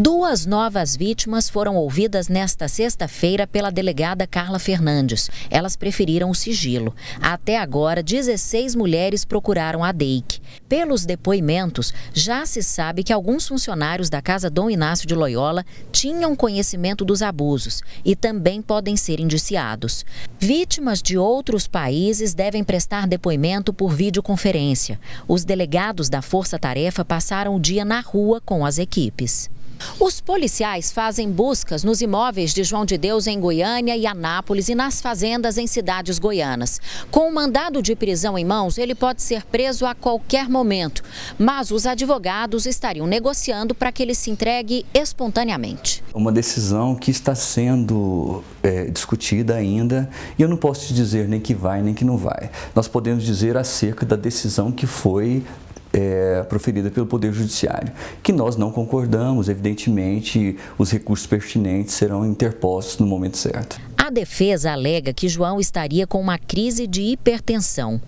Duas novas vítimas foram ouvidas nesta sexta-feira pela delegada Carla Fernandes. Elas preferiram o sigilo. Até agora, 16 mulheres procuraram a DEIC. Pelos depoimentos, já se sabe que alguns funcionários da Casa Dom Inácio de Loyola tinham conhecimento dos abusos e também podem ser indiciados. Vítimas de outros países devem prestar depoimento por videoconferência. Os delegados da Força Tarefa passaram o dia na rua com as equipes. Os policiais fazem buscas nos imóveis de João de Deus em Goiânia e Anápolis e nas fazendas em cidades goianas. Com o mandado de prisão em mãos, ele pode ser preso a qualquer momento, mas os advogados estariam negociando para que ele se entregue espontaneamente. Uma decisão que está sendo é, discutida ainda e eu não posso te dizer nem que vai nem que não vai. Nós podemos dizer acerca da decisão que foi é, proferida pelo Poder Judiciário, que nós não concordamos, evidentemente, os recursos pertinentes serão interpostos no momento certo. A defesa alega que João estaria com uma crise de hipertensão.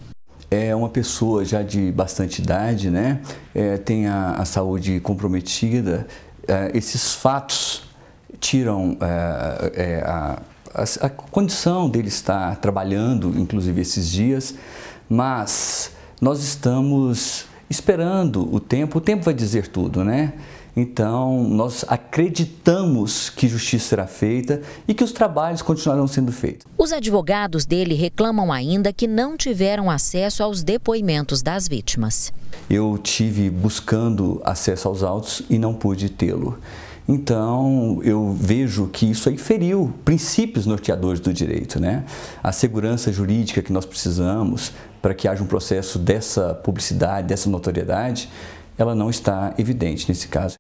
É uma pessoa já de bastante idade, né? É, tem a, a, saúde comprometida. É, esses fatos tiram é, é, a, a, a condição dele estar trabalhando, inclusive esses dias, mas nós estamos esperando o tempo, o tempo vai dizer tudo, né? Então, nós acreditamos que justiça será feita e que os trabalhos continuarão sendo feitos. Os advogados dele reclamam ainda que não tiveram acesso aos depoimentos das vítimas. Eu tive buscando acesso aos autos e não pude tê-lo. Então, eu vejo que isso aí feriu princípios norteadores do direito, né? A segurança jurídica que nós precisamos para que haja um processo dessa publicidade, dessa notoriedade, ela não está evidente nesse caso.